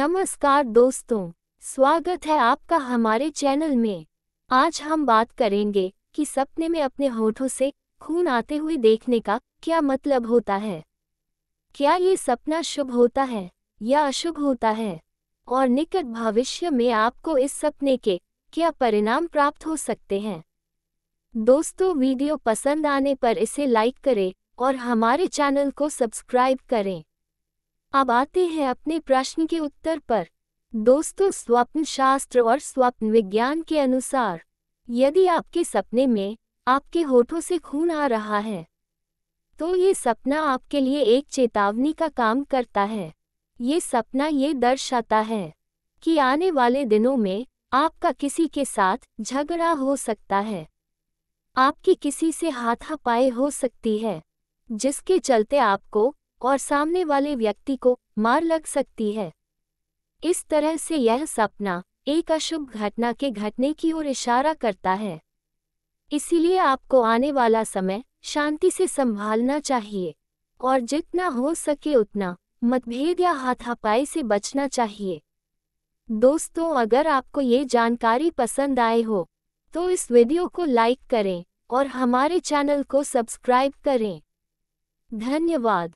नमस्कार दोस्तों स्वागत है आपका हमारे चैनल में आज हम बात करेंगे कि सपने में अपने होठों से खून आते हुए देखने का क्या मतलब होता है क्या ये सपना शुभ होता है या अशुभ होता है और निकट भविष्य में आपको इस सपने के क्या परिणाम प्राप्त हो सकते हैं दोस्तों वीडियो पसंद आने पर इसे लाइक करें और हमारे चैनल को सब्सक्राइब करें अब आते हैं अपने प्रश्न के उत्तर पर दोस्तों स्वप्न शास्त्र और स्वप्न विज्ञान के अनुसार यदि आपके सपने में आपके होठों से खून आ रहा है तो ये सपना आपके लिए एक चेतावनी का काम करता है ये सपना ये दर्शाता है कि आने वाले दिनों में आपका किसी के साथ झगड़ा हो सकता है आपकी किसी से हाथापाई हो सकती है जिसके चलते आपको और सामने वाले व्यक्ति को मार लग सकती है इस तरह से यह सपना एक अशुभ घटना के घटने की ओर इशारा करता है इसीलिए आपको आने वाला समय शांति से संभालना चाहिए और जितना हो सके उतना मतभेद या हाथापाई से बचना चाहिए दोस्तों अगर आपको ये जानकारी पसंद आए हो तो इस वीडियो को लाइक करें और हमारे चैनल को सब्सक्राइब करें धन्यवाद